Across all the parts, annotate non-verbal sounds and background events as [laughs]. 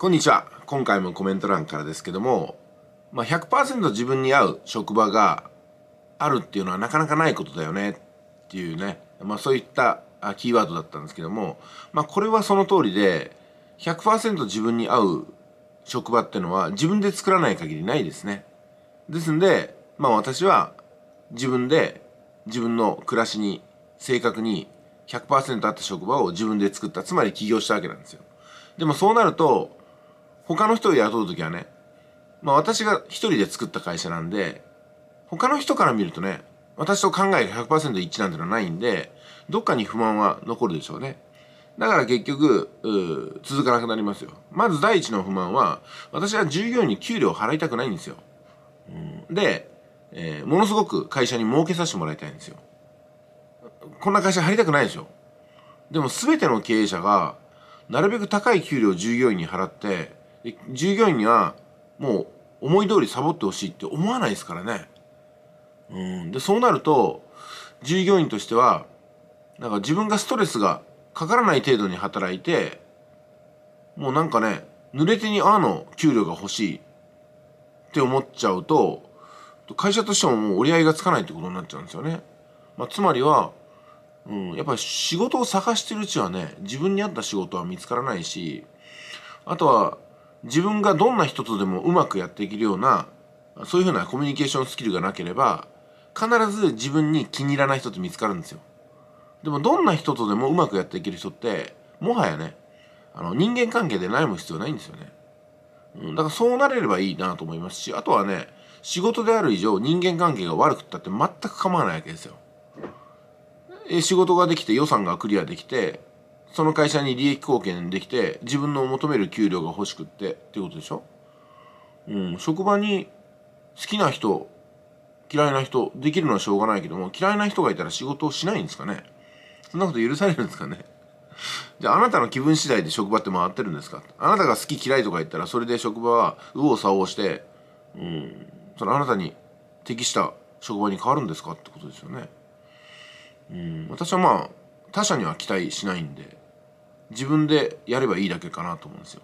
こんにちは。今回もコメント欄からですけども、まあ、100%自分に合う職場があるっていうのはなかなかないことだよねっていうね、まあ、そういったキーワードだったんですけども、まあ、これはその通りで、100%自分に合う職場ってのは自分で作らない限りないですね。ですんで、まあ私は自分で自分の暮らしに正確に100%あった職場を自分で作った、つまり起業したわけなんですよ。でもそうなると、他の人を雇う時はね、まあ私が一人で作った会社なんで、他の人から見るとね、私と考えが100%一致なんてのはないんで、どっかに不満は残るでしょうね。だから結局、続かなくなりますよ。まず第一の不満は、私は従業員に給料を払いたくないんですよ。うん、で、えー、ものすごく会社に儲けさせてもらいたいんですよ。こんな会社入りたくないでしょ。でも全ての経営者が、なるべく高い給料を従業員に払って、従業員にはもう思い通りサボってほしいって思わないですからね。うん、でそうなると従業員としてはなんか自分がストレスがかからない程度に働いてもうなんかね濡れ手にあの給料が欲しいって思っちゃうと会社としてももう折り合いがつかないってことになっちゃうんですよね。まあ、つまりは、うん、やっぱり仕事を探してるうちはね自分に合った仕事は見つからないしあとは自分がどんな人とでもうまくやっていけるようなそういうふうなコミュニケーションスキルがなければ必ず自分に気に入らない人って見つかるんですよでもどんな人とでもうまくやっていける人ってもはやねあの人間関係で悩む必要ないんですよね、うん、だからそうなれればいいなと思いますしあとはね仕事である以上人間関係が悪くったって全く構わないわけですよ仕事ができて予算がクリアできてその会社に利益貢献できて自分の求める給料が欲しくってっていうことでしょ、うん、職場に好きな人嫌いな人できるのはしょうがないけども嫌いな人がいたら仕事をしないんですかねそんなこと許されるんですかねじゃああなたの気分次第で職場って回ってるんですかあなたが好き嫌いとか言ったらそれで職場は右往左往して、うん、そのあなたに適した職場に変わるんですかってことですよね。うん、私はまあ他者には期待しないんで自分でやればいいだけかなと思うんですよ。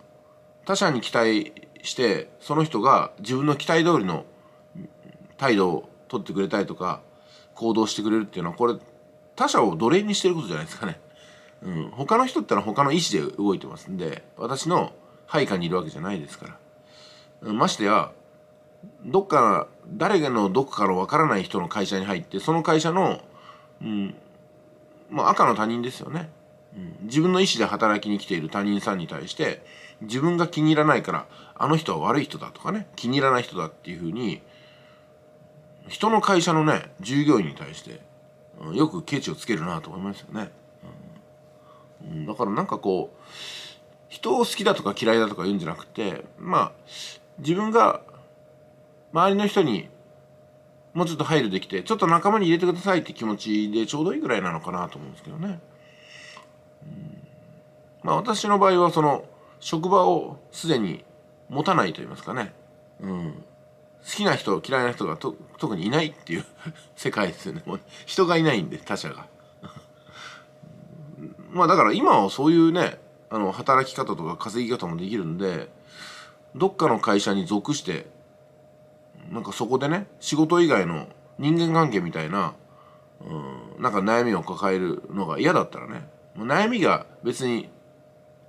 他者に期待してその人が自分の期待通りの態度を取ってくれたりとか行動してくれるっていうのはこれ他者を奴隷にしてることじゃないですかね。うん、他の人ってのは他の意思で動いてますんで私の配下にいるわけじゃないですから。ましてやどっか誰がのどこかのわからない人の会社に入ってその会社の、うんまあ、赤の他人ですよね自分の意思で働きに来ている他人さんに対して自分が気に入らないからあの人は悪い人だとかね気に入らない人だっていうふうに人の会社のね従業員に対してよくケチをつけるなと思いますよね、うん、だからなんかこう人を好きだとか嫌いだとか言うんじゃなくてまあ自分が周りの人にもうちょっと配慮できてちょっと仲間に入れてくださいって気持ちでちょうどいいぐらいなのかなと思うんですけどね。まあ私の場合はその職場をすでに持たないと言いますかね、うん、好きな人嫌いな人がと特にいないっていう [laughs] 世界ですよねもう人がいないんで他者がまあだから今はそういうねあの働き方とか稼ぎ方もできるんでどっかの会社に属してなんかそこでね仕事以外の人間関係みたいな、うん、なんか悩みを抱えるのが嫌だったらねもう悩みが別に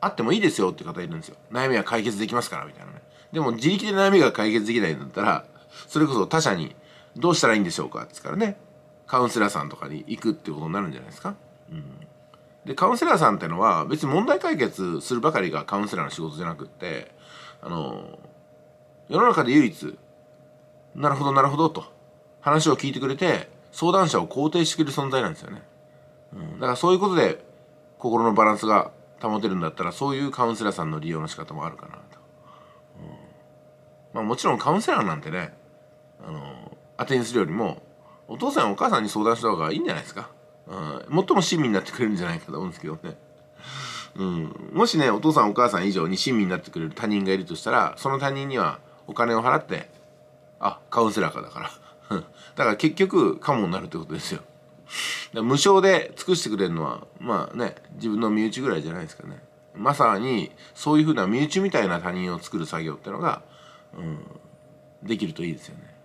あってもいいですよって方いるんですよ悩みは解決できますからみたいなねでも自力で悩みが解決できないんだったらそれこそ他者にどうしたらいいんでしょうか言すからねカウンセラーさんとかに行くってことになるんじゃないですか、うん、でカウンセラーさんってのは別に問題解決するばかりがカウンセラーの仕事じゃなくってあの世の中で唯一なるほどなるほどと話を聞いてくれて相談者を肯定してくれる存在なんですよね、うん、だからそういうことで心のバランスが保てるんだったらそういうカウンセラーさんの利用の仕方もあるかなと、うんまあ、もちろんカウンセラーなんてねあの当てにするよりもお父さんお母さんに相談した方がいいんじゃないですか、うん、最も親身になってくれるんじゃないかと思うんですけどね、うん、もしねお父さんお母さん以上に親身になってくれる他人がいるとしたらその他人にはお金を払ってあカウンセラーかだから [laughs] だから結局カモになるってことですよ無償で尽くしてくれるのはまあね自分の身内ぐらいじゃないですかねまさにそういうふうな身内みたいな他人を作る作業ってのが、うん、できるといいですよね